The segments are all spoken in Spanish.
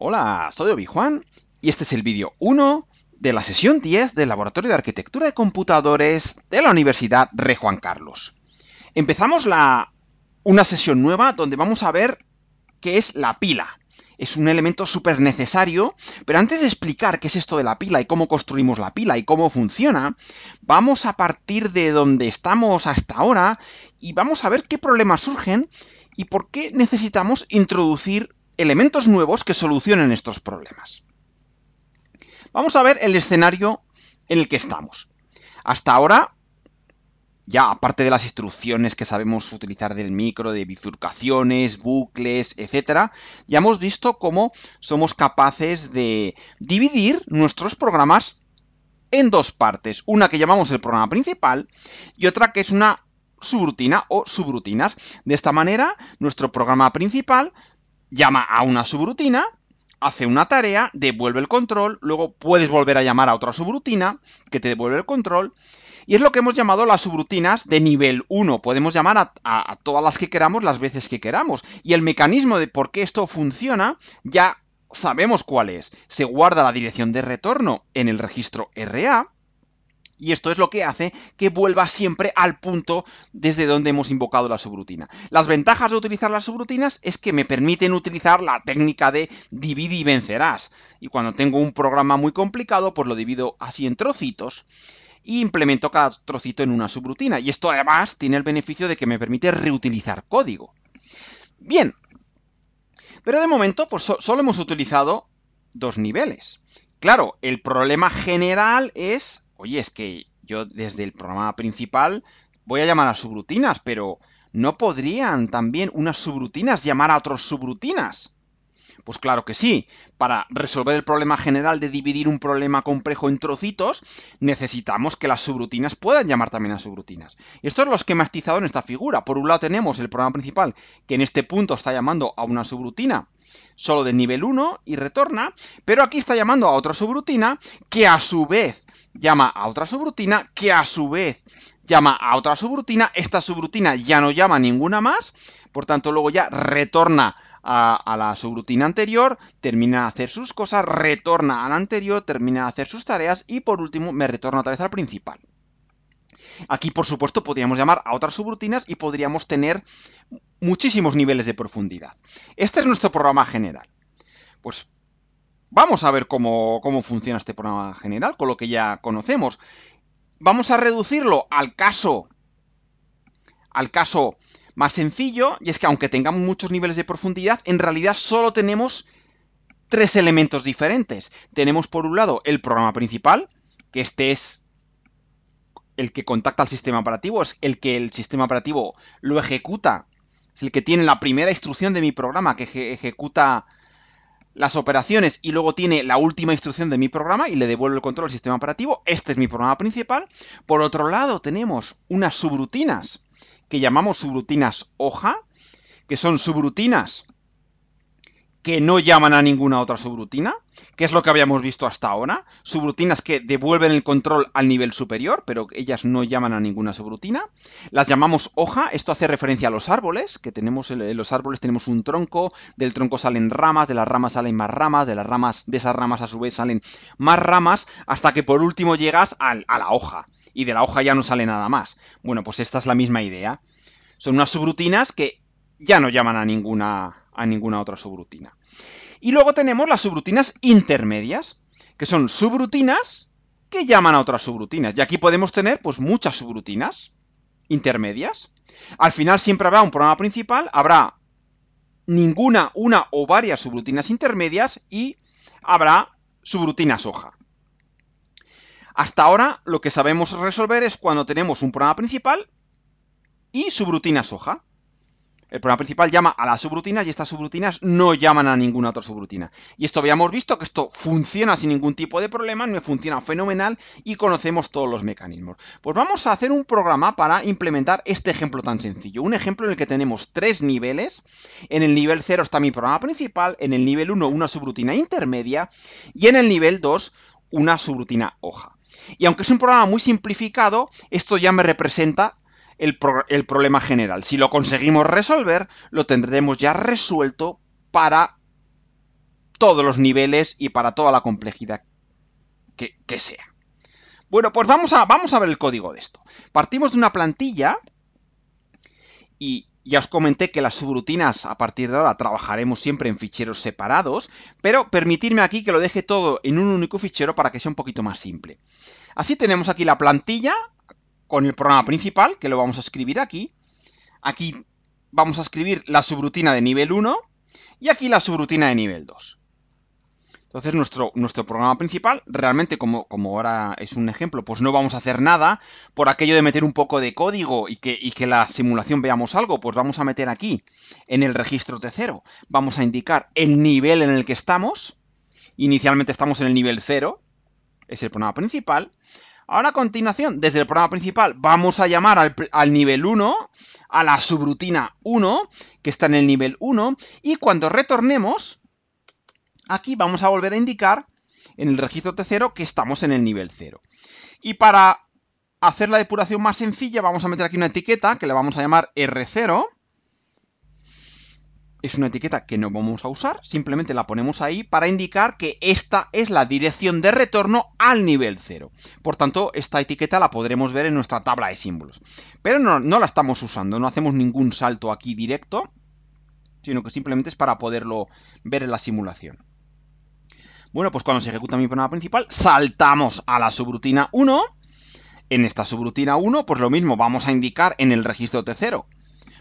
Hola, soy Obi-Juan y este es el vídeo 1 de la sesión 10 del Laboratorio de Arquitectura de Computadores de la Universidad Re Juan Carlos. Empezamos la, una sesión nueva donde vamos a ver qué es la pila. Es un elemento súper necesario, pero antes de explicar qué es esto de la pila y cómo construimos la pila y cómo funciona, vamos a partir de donde estamos hasta ahora y vamos a ver qué problemas surgen y por qué necesitamos introducir elementos nuevos que solucionen estos problemas. Vamos a ver el escenario en el que estamos. Hasta ahora, ya aparte de las instrucciones que sabemos utilizar del micro, de bifurcaciones, bucles, etcétera, ya hemos visto cómo somos capaces de dividir nuestros programas en dos partes. Una que llamamos el programa principal y otra que es una subrutina o subrutinas. De esta manera, nuestro programa principal llama a una subrutina, hace una tarea, devuelve el control, luego puedes volver a llamar a otra subrutina que te devuelve el control. Y es lo que hemos llamado las subrutinas de nivel 1. Podemos llamar a, a todas las que queramos las veces que queramos. Y el mecanismo de por qué esto funciona ya sabemos cuál es. Se guarda la dirección de retorno en el registro RA y esto es lo que hace que vuelva siempre al punto desde donde hemos invocado la subrutina. Las ventajas de utilizar las subrutinas es que me permiten utilizar la técnica de divide y vencerás. Y cuando tengo un programa muy complicado, pues lo divido así en trocitos y implemento cada trocito en una subrutina. Y esto además tiene el beneficio de que me permite reutilizar código. Bien. Pero de momento, pues solo hemos utilizado dos niveles. Claro, el problema general es oye, es que yo desde el programa principal voy a llamar a subrutinas, pero ¿no podrían también unas subrutinas llamar a otros subrutinas? Pues claro que sí. Para resolver el problema general de dividir un problema complejo en trocitos, necesitamos que las subrutinas puedan llamar también a subrutinas. Y esto es lo esquematizado en esta figura. Por un lado tenemos el programa principal, que en este punto está llamando a una subrutina solo de nivel 1 y retorna, pero aquí está llamando a otra subrutina que a su vez llama a otra subrutina que a su vez llama a otra subrutina, esta subrutina ya no llama a ninguna más, por tanto luego ya retorna a, la subrutina anterior, termina de hacer sus cosas, retorna a la anterior, termina de hacer sus tareas y por último me retorna otra vez al principal. Aquí, por supuesto, podríamos llamar a otras subrutinas y podríamos tener muchísimos niveles de profundidad. Este es nuestro programa general. Pues vamos a ver cómo, cómo funciona este programa general con lo que ya conocemos. Vamos a reducirlo al caso, al caso más sencillo, y es que aunque tengamos muchos niveles de profundidad, en realidad solo tenemos tres elementos diferentes. Tenemos por un lado el programa principal, que este es el que contacta al sistema operativo, es el que el sistema operativo lo ejecuta, es el que tiene la primera instrucción de mi programa, que ejecuta las operaciones y luego tiene la última instrucción de mi programa y le devuelve el control al sistema operativo. Este es mi programa principal. Por otro lado, tenemos unas subrutinas que llamamos subrutinas hoja, que son subrutinas que no llaman a ninguna otra subrutina, que es lo que habíamos visto hasta ahora, subrutinas que devuelven el control al nivel superior, pero ellas no llaman a ninguna subrutina. Las llamamos hoja, esto hace referencia a los árboles, que tenemos en los árboles tenemos un tronco, del tronco salen ramas, de las ramas salen más ramas, de las ramas de esas ramas a su vez salen más ramas, hasta que por último llegas a la hoja y de la hoja ya no sale nada más. Bueno, pues esta es la misma idea. Son unas subrutinas que ya no llaman a ninguna, a ninguna otra subrutina. Y luego tenemos las subrutinas intermedias, que son subrutinas que llaman a otras subrutinas. Y aquí podemos tener pues muchas subrutinas intermedias. Al final siempre habrá un programa principal, habrá ninguna, una o varias subrutinas intermedias y habrá subrutinas hoja. Hasta ahora lo que sabemos resolver es cuando tenemos un programa principal y subrutinas soja. El programa principal llama a la subrutina y estas subrutinas no llaman a ninguna otra subrutina. Y esto habíamos visto que esto funciona sin ningún tipo de problema, me funciona fenomenal y conocemos todos los mecanismos. Pues vamos a hacer un programa para implementar este ejemplo tan sencillo. Un ejemplo en el que tenemos tres niveles. En el nivel 0 está mi programa principal, en el nivel 1 una subrutina intermedia y en el nivel 2 una subrutina hoja. Y aunque es un programa muy simplificado, esto ya me representa el, problema general. Si lo conseguimos resolver, lo tendremos ya resuelto para todos los niveles y para toda la complejidad que, que sea. Bueno, pues vamos a, vamos a ver el código de esto. Partimos de una plantilla y ya os comenté que las subrutinas a partir de ahora trabajaremos siempre en ficheros separados, pero permitidme aquí que lo deje todo en un único fichero para que sea un poquito más simple. Así tenemos aquí la plantilla con el programa principal, que lo vamos a escribir aquí. Aquí vamos a escribir la subrutina de nivel 1 y aquí la subrutina de nivel 2. Entonces nuestro, nuestro programa principal, realmente como, como ahora es un ejemplo, pues no vamos a hacer nada por aquello de meter un poco de código y que, que la simulación veamos algo, pues vamos a meter aquí en el registro T0, vamos a indicar el nivel en el que estamos, inicialmente estamos en el nivel 0, es el programa principal, Ahora a continuación, desde el programa principal, vamos a llamar al, al, nivel 1, a la subrutina 1, que está en el nivel 1, y cuando retornemos, Aquí vamos a volver a indicar en el registro T0 que estamos en el nivel 0. Y para hacer la depuración más sencilla vamos a meter aquí una etiqueta que le vamos a llamar R0. Es una etiqueta que no vamos a usar, simplemente la ponemos ahí para indicar que esta es la dirección de retorno al nivel 0. Por tanto, esta etiqueta la podremos ver en nuestra tabla de símbolos. Pero no, no la estamos usando, no hacemos ningún salto aquí directo, sino que simplemente es para poderlo ver en la simulación. Bueno, pues cuando se ejecuta mi programa principal, saltamos a la subrutina 1. En esta subrutina 1, pues lo mismo, vamos a indicar en el registro T0.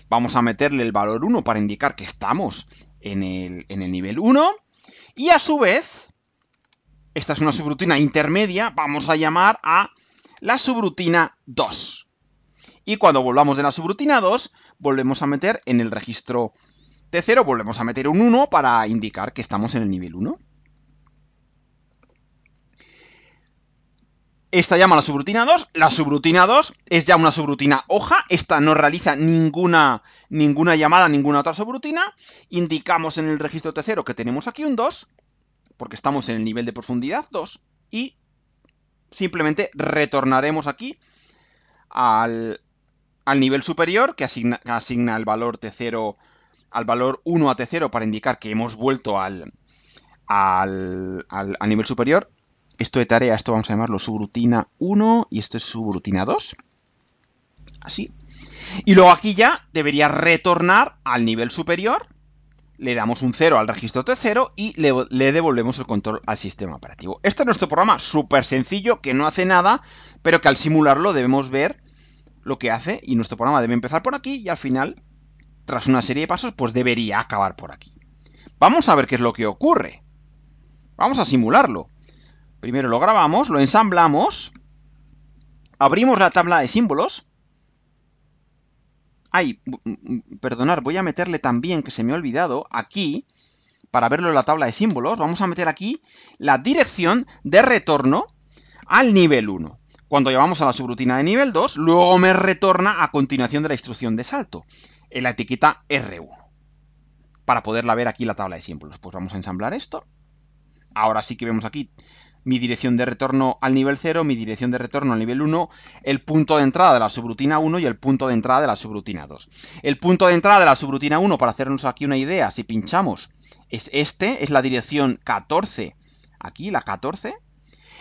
Vamos a meterle el valor 1 para indicar que estamos en el, en el nivel 1. Y a su vez, esta es una subrutina intermedia, vamos a llamar a la subrutina 2. Y cuando volvamos de la subrutina 2, volvemos a meter en el registro T0, volvemos a meter un 1 para indicar que estamos en el nivel 1. Esta llama la subrutina 2, la subrutina 2 es ya una subrutina hoja, esta no realiza ninguna, ninguna llamada, ninguna otra subrutina, indicamos en el registro T0 que tenemos aquí un 2, porque estamos en el nivel de profundidad 2, y simplemente retornaremos aquí al, al nivel superior, que asigna, el valor T0 al valor 1 a T0 para indicar que hemos vuelto al, al, al nivel superior, esto de tarea, esto vamos a llamarlo subrutina 1 y esto es subrutina 2. Así. Y luego aquí ya debería retornar al nivel superior. Le damos un 0 al registro T0 y le, le devolvemos el control al sistema operativo. Este es nuestro programa súper sencillo que no hace nada, pero que al simularlo debemos ver lo que hace y nuestro programa debe empezar por aquí y al final, tras una serie de pasos, pues debería acabar por aquí. Vamos a ver qué es lo que ocurre. Vamos a simularlo. Primero lo grabamos, lo ensamblamos, abrimos la tabla de símbolos. Ay, mm, mm, perdonar, voy a meterle también, que se me ha olvidado, aquí, para verlo en la tabla de símbolos, vamos a meter aquí la dirección de retorno al nivel 1. Cuando llevamos a la subrutina de nivel 2, luego me retorna a continuación de la instrucción de salto, en la etiqueta R1 para poderla ver aquí la tabla de símbolos. Pues vamos a ensamblar esto. Ahora sí que vemos aquí mi dirección de retorno al nivel 0, mi dirección de retorno al nivel 1, el punto de entrada de la subrutina 1 y el punto de entrada de la subrutina 2. El punto de entrada de la subrutina 1, para hacernos aquí una idea, si pinchamos, es este, es la dirección 14, aquí la 14.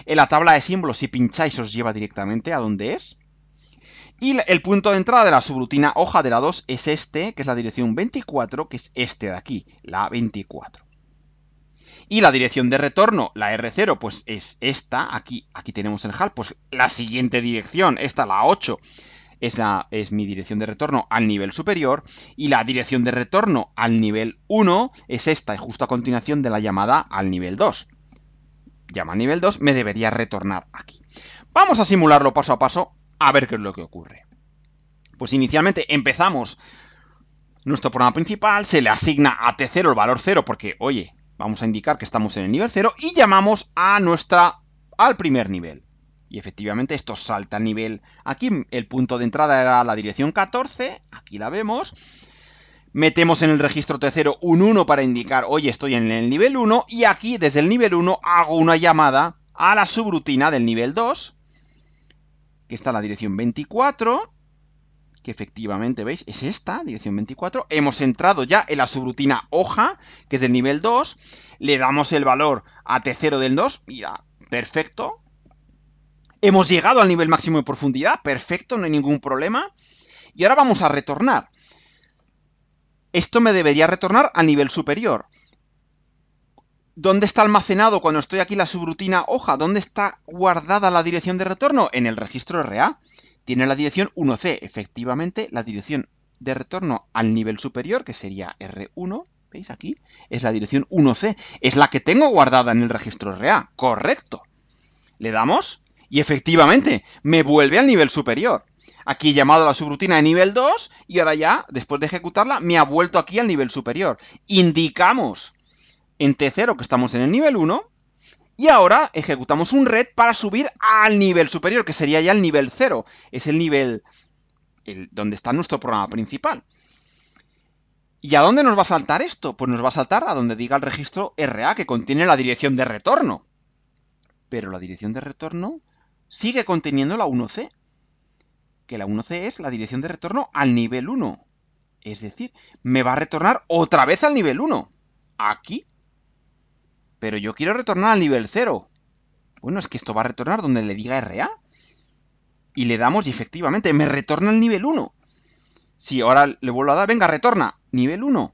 En la tabla de símbolos, si pincháis, os lleva directamente a donde es. Y el punto de entrada de la subrutina hoja de la 2 es este, que es la dirección 24, que es este de aquí, la 24. Y la dirección de retorno, la R0, pues es esta, aquí, aquí tenemos el HAL, pues la siguiente dirección, esta, la 8, es, es mi dirección de retorno al nivel superior, y la dirección de retorno al nivel 1 es esta, justo a continuación de la llamada al nivel 2. Llama al nivel 2, me debería retornar aquí. Vamos a simularlo paso a paso, a ver qué es lo que ocurre. Pues inicialmente empezamos nuestro programa principal, se le asigna a T0 el valor 0, porque, oye, Vamos a indicar que estamos en el nivel 0 y llamamos a nuestra, al primer nivel. Y efectivamente esto salta a nivel. Aquí el punto de entrada era la dirección 14, aquí la vemos. Metemos en el registro T0 un 1 para indicar, oye, estoy en el nivel 1. Y aquí, desde el nivel 1, hago una llamada a la subrutina del nivel 2, que está en la dirección 24 que efectivamente, ¿veis? Es esta, dirección 24. Hemos entrado ya en la subrutina hoja, que es del nivel 2. Le damos el valor a T0 del 2. Mira, perfecto. Hemos llegado al nivel máximo de profundidad. Perfecto, no hay ningún problema. Y ahora vamos a retornar. Esto me debería retornar a nivel superior. ¿Dónde está almacenado cuando estoy aquí la subrutina hoja? ¿Dónde está guardada la dirección de retorno? En el registro RA. Tiene la dirección 1C, efectivamente, la dirección de retorno al nivel superior, que sería R1, ¿veis aquí? Es la dirección 1C, es la que tengo guardada en el registro RA, correcto. Le damos y efectivamente me vuelve al nivel superior. Aquí he llamado a la subrutina de nivel 2 y ahora ya, después de ejecutarla, me ha vuelto aquí al nivel superior. Indicamos en T0 que estamos en el nivel 1 y ahora ejecutamos un red para subir al nivel superior, que sería ya el nivel 0. Es el nivel donde está nuestro programa principal. ¿Y a dónde nos va a saltar esto? Pues nos va a saltar a donde diga el registro RA, que contiene la dirección de retorno. Pero la dirección de retorno sigue conteniendo la 1C. Que la 1C es la dirección de retorno al nivel 1. Es decir, me va a retornar otra vez al nivel 1. Aquí pero yo quiero retornar al nivel 0. Bueno, es que esto va a retornar donde le diga RA. Y le damos y efectivamente me retorna al nivel 1. Si ahora le vuelvo a dar, venga, retorna. Nivel 1.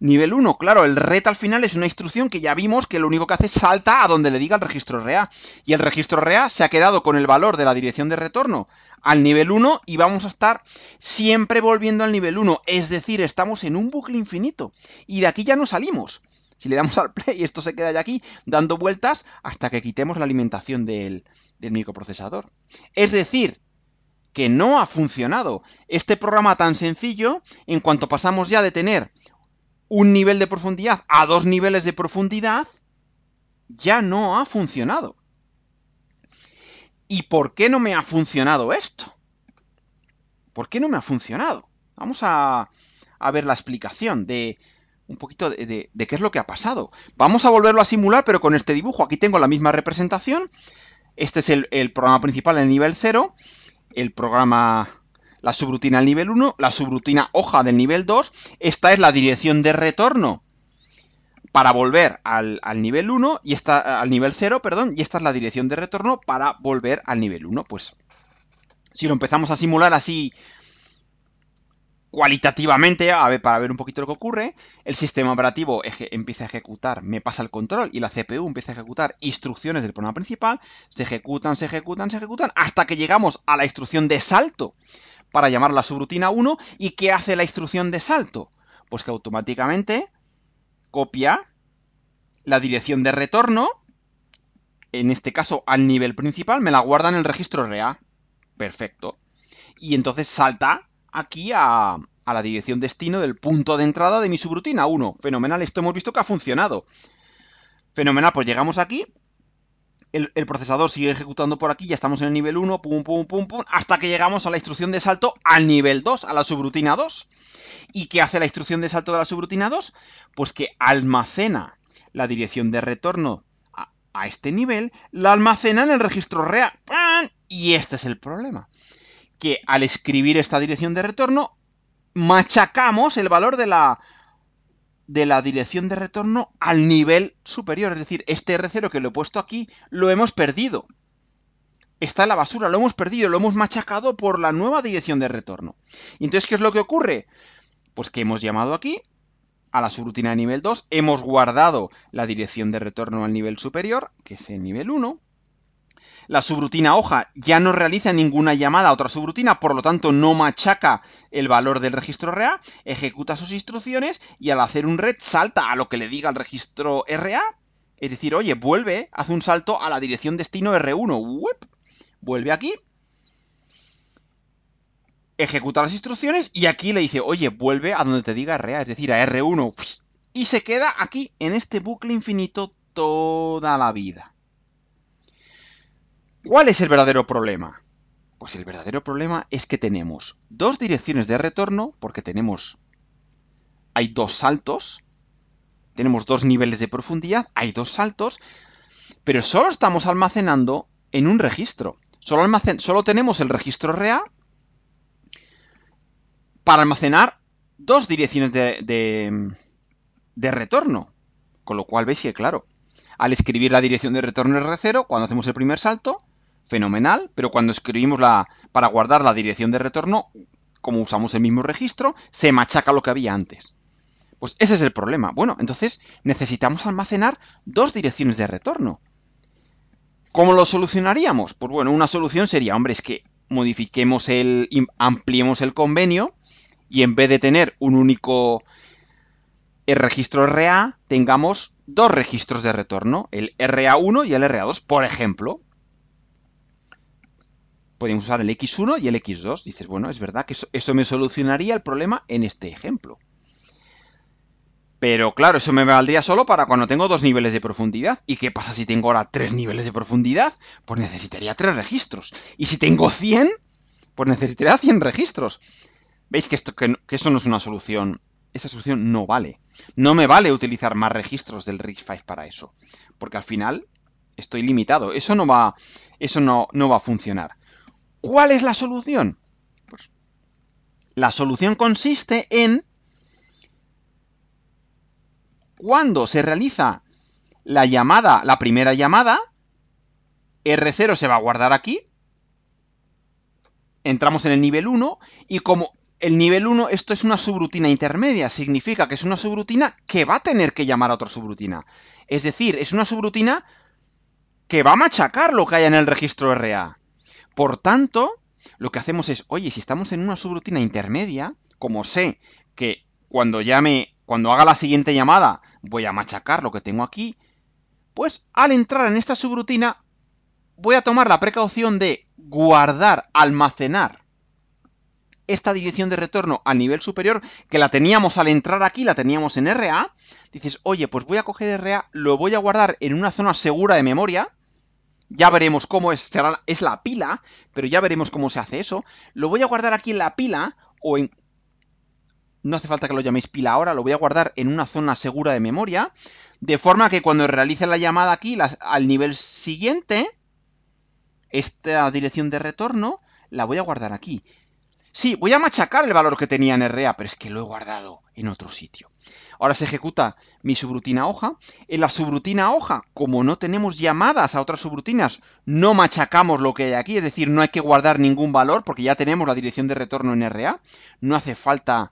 Nivel 1, claro, el RET al final es una instrucción que ya vimos que lo único que hace es salta a donde le diga el registro RA. Y el registro RA se ha quedado con el valor de la dirección de retorno al nivel 1 y vamos a estar siempre volviendo al nivel 1. Es decir, estamos en un bucle infinito. Y de aquí ya no salimos. Si le damos al play, esto se queda ya aquí dando vueltas hasta que quitemos la alimentación del, microprocesador. Es decir, que no ha funcionado. Este programa tan sencillo, en cuanto pasamos ya de tener un nivel de profundidad a dos niveles de profundidad, ya no ha funcionado. ¿Y por qué no me ha funcionado esto? ¿Por qué no me ha funcionado? Vamos a ver la explicación de, un poquito de, qué es lo que ha pasado. Vamos a volverlo a simular, pero con este dibujo. Aquí tengo la misma representación. Este es el, programa principal en nivel 0, el programa, la subrutina al nivel 1, la subrutina hoja del nivel 2. Esta es la dirección de retorno para volver al, nivel 1 y esta, al nivel 0, perdón, y esta es la dirección de retorno para volver al nivel 1. Pues si lo empezamos a simular así cualitativamente a ver, para ver un poquito lo que ocurre. El sistema operativo empieza a ejecutar, me pasa el control y la CPU empieza a ejecutar instrucciones del programa principal. Se ejecutan, se ejecutan, se ejecutan hasta que llegamos a la instrucción de salto para llamar la subrutina 1. ¿Y qué hace la instrucción de salto? Pues que automáticamente copia la dirección de retorno, en este caso al nivel principal, me la guarda en el registro RA. Perfecto. Y entonces salta aquí a, la dirección destino del punto de entrada de mi subrutina 1. Fenomenal, esto hemos visto que ha funcionado. Fenomenal, pues llegamos aquí, el, procesador sigue ejecutando por aquí, ya estamos en el nivel 1, pum, pum, pum, pum, hasta que llegamos a la instrucción de salto al nivel 2, a la subrutina 2. ¿Y qué hace la instrucción de salto de la subrutina 2? Pues que almacena la dirección de retorno a, este nivel, la almacena en el registro real. Y este es el problema que al escribir esta dirección de retorno, machacamos el valor de la, de la dirección de retorno al nivel superior. Es decir, este R0 que lo he puesto aquí, lo hemos perdido. Está en la basura, lo hemos perdido, lo hemos machacado por la nueva dirección de retorno. entonces, ¿qué es lo que ocurre? Pues que hemos llamado aquí a la subrutina de nivel 2, hemos guardado la dirección de retorno al nivel superior, que es el nivel 1, la subrutina hoja ya no realiza ninguna llamada a otra subrutina, por lo tanto no machaca el valor del registro RA, ejecuta sus instrucciones y al hacer un red salta a lo que le diga el registro RA. Es decir, oye, vuelve, hace un salto a la dirección destino R1. vuelve aquí, ejecuta las instrucciones y aquí le dice, oye, vuelve a donde te diga RA, es decir, a R1. Y se queda aquí, en este bucle infinito, toda la vida. ¿Cuál es el verdadero problema? Pues el verdadero problema es que tenemos dos direcciones de retorno, porque tenemos... Hay dos saltos, tenemos dos niveles de profundidad, hay dos saltos, pero solo estamos almacenando en un registro. Solo, almacen, tenemos el registro real para almacenar dos direcciones de, de, de retorno. Con lo cual veis que, claro, al escribir la dirección de retorno R0, cuando hacemos el primer salto, fenomenal, pero cuando escribimos la, para guardar la dirección de retorno, como usamos el mismo registro, se machaca lo que había antes. Pues ese es el problema. Bueno, entonces necesitamos almacenar dos direcciones de retorno. ¿Cómo lo solucionaríamos? Pues bueno, una solución sería, hombre, es que modifiquemos el, ampliemos el convenio y en vez de tener un único el eh, registro RA, tengamos dos registros de retorno, el RA1 y el RA2, por ejemplo podemos usar el x1 y el x2. Dices, bueno, es verdad que eso, me solucionaría el problema en este ejemplo. Pero claro, eso me valdría solo para cuando tengo dos niveles de profundidad. ¿Y qué pasa si tengo ahora tres niveles de profundidad? Pues necesitaría tres registros. Y si tengo 100, pues necesitaría 100 registros. ¿Veis que, esto, eso no es una solución? Esa solución no vale. No me vale utilizar más registros del RISC-V para eso. Porque al final estoy limitado. Eso no va, eso no, no va a funcionar. ¿Cuál es la solución? la solución consiste en cuando se realiza la llamada, la primera llamada, R0 se va a guardar aquí, entramos en el nivel 1 y como el nivel 1, esto es una subrutina intermedia, significa que es una subrutina que va a tener que llamar a otra subrutina. Es decir, es una subrutina que va a machacar lo que haya en el registro RA. Por tanto, lo que hacemos es, oye, si estamos en una subrutina intermedia, como sé que cuando llame, cuando haga la siguiente llamada, voy a machacar lo que tengo aquí, pues al entrar en esta subrutina, voy a tomar la precaución de guardar, almacenar esta dirección de retorno a nivel superior, que la teníamos al entrar aquí, la teníamos en RA, dices, oye, pues voy a coger RA, lo voy a guardar en una zona segura de memoria, ya veremos cómo es, es la pila, pero ya veremos cómo se hace eso. Lo voy a guardar aquí en la pila o en... No hace falta que lo llaméis pila ahora, lo voy a guardar en una zona segura de memoria, de forma que cuando realice la llamada aquí al nivel siguiente, esta dirección de retorno, la voy a guardar aquí. Sí, voy a machacar el valor que tenía en RA, pero es que lo he guardado en otro sitio. Ahora se ejecuta mi subrutina hoja. En la subrutina hoja, como no tenemos llamadas a otras subrutinas, no machacamos lo que hay aquí, es decir, no hay que guardar ningún valor porque ya tenemos la dirección de retorno en RA. No hace falta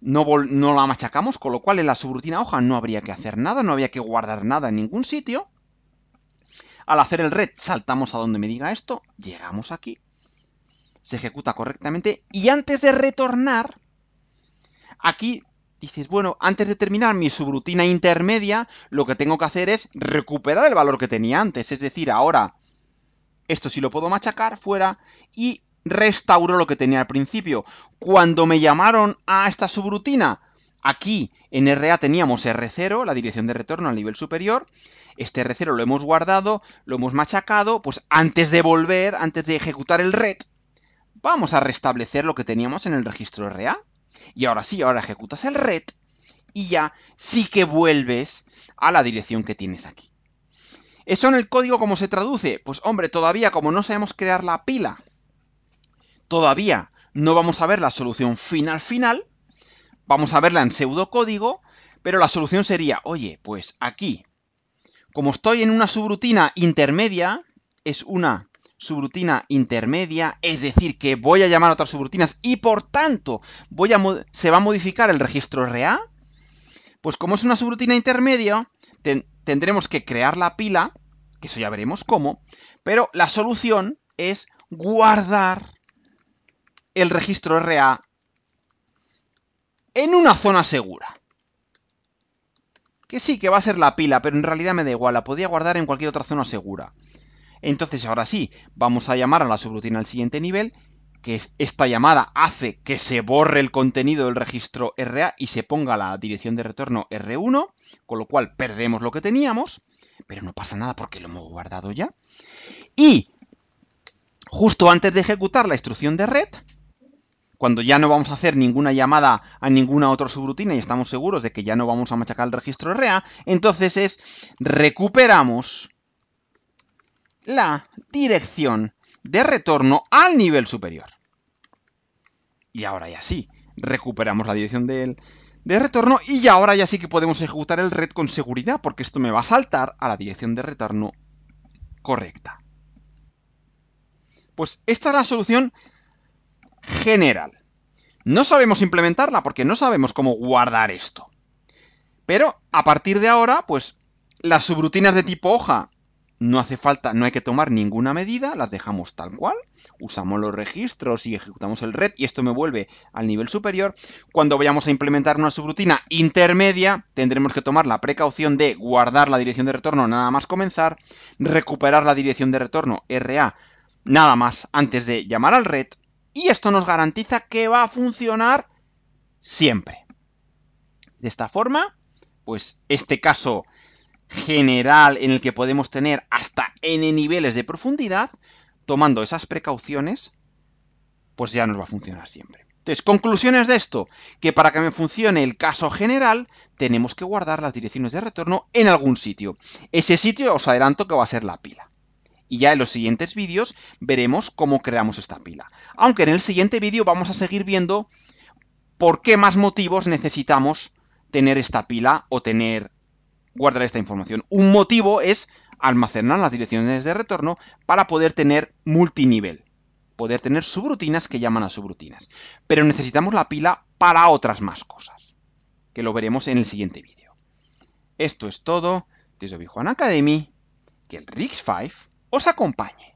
no, la machacamos, con lo cual en la subrutina hoja no habría que hacer nada, no había que guardar nada en ningún sitio. Al hacer el red saltamos a donde me diga esto, llegamos aquí, se ejecuta correctamente y antes de retornar, aquí dices, bueno, antes de terminar mi subrutina intermedia, lo que tengo que hacer es recuperar el valor que tenía antes. Es decir, ahora, esto sí lo puedo machacar fuera y restauro lo que tenía al principio. Cuando me llamaron a esta subrutina, aquí en RA teníamos R0, la dirección de retorno al nivel superior. Este R0 lo hemos guardado, lo hemos machacado, pues antes de volver, antes de ejecutar el red, vamos a restablecer lo que teníamos en el registro RA. Y ahora sí, ahora ejecutas el red y ya sí que vuelves a la dirección que tienes aquí. ¿Eso en el código cómo se traduce? Pues hombre, todavía como no sabemos crear la pila, todavía no vamos a ver la solución final final, vamos a verla en pseudocódigo, pero la solución sería, oye, pues aquí, como estoy en una subrutina intermedia, es una subrutina intermedia, es decir, que voy a llamar a otras subrutinas y por tanto se va a modificar el registro RA, pues como es una subrutina intermedia, tendremos que crear la pila, que eso ya veremos cómo, pero la solución es guardar el registro RA en una zona segura. Que sí, que va a ser la pila, pero en realidad me da igual, la podía guardar en cualquier otra zona segura. Entonces ahora sí, vamos a llamar a la subrutina al siguiente nivel, que esta llamada hace que se borre el contenido del registro RA y se ponga la dirección de retorno R1, con lo cual perdemos lo que teníamos, pero no pasa nada porque lo hemos guardado ya. Y justo antes de ejecutar la instrucción de red, cuando ya no vamos a hacer ninguna llamada a ninguna otra subrutina y estamos seguros de que ya no vamos a machacar el registro RA, entonces es recuperamos la dirección de retorno al nivel superior. Y ahora ya sí, recuperamos la dirección de retorno y ahora ya sí que podemos ejecutar el red con seguridad porque esto me va a saltar a la dirección de retorno correcta. Pues esta es la solución general. No sabemos implementarla porque no sabemos cómo guardar esto. Pero a partir de ahora, pues las subrutinas de tipo hoja no hace falta, no hay que tomar ninguna medida, las dejamos tal cual, usamos los registros y ejecutamos el red y esto me vuelve al nivel superior. Cuando vayamos a implementar una subrutina intermedia, tendremos que tomar la precaución de guardar la dirección de retorno nada más comenzar, recuperar la dirección de retorno RA nada más antes de llamar al red y esto nos garantiza que va a funcionar siempre. De esta forma, pues este caso general en el que podemos tener hasta n niveles de profundidad, tomando esas precauciones, pues ya nos va a funcionar siempre. Entonces, conclusiones de esto, que para que me funcione el caso general, tenemos que guardar las direcciones de retorno en algún sitio. Ese sitio os adelanto que va a ser la pila. Y ya en los siguientes vídeos veremos cómo creamos esta pila. Aunque en el siguiente vídeo vamos a seguir viendo por qué más motivos necesitamos tener esta pila o tener guardar esta información. Un motivo es almacenar las direcciones de retorno para poder tener multinivel, poder tener subrutinas que llaman a subrutinas. Pero necesitamos la pila para otras más cosas, que lo veremos en el siguiente vídeo. Esto es todo desde Obi Academy, que el Rigs 5 os acompañe.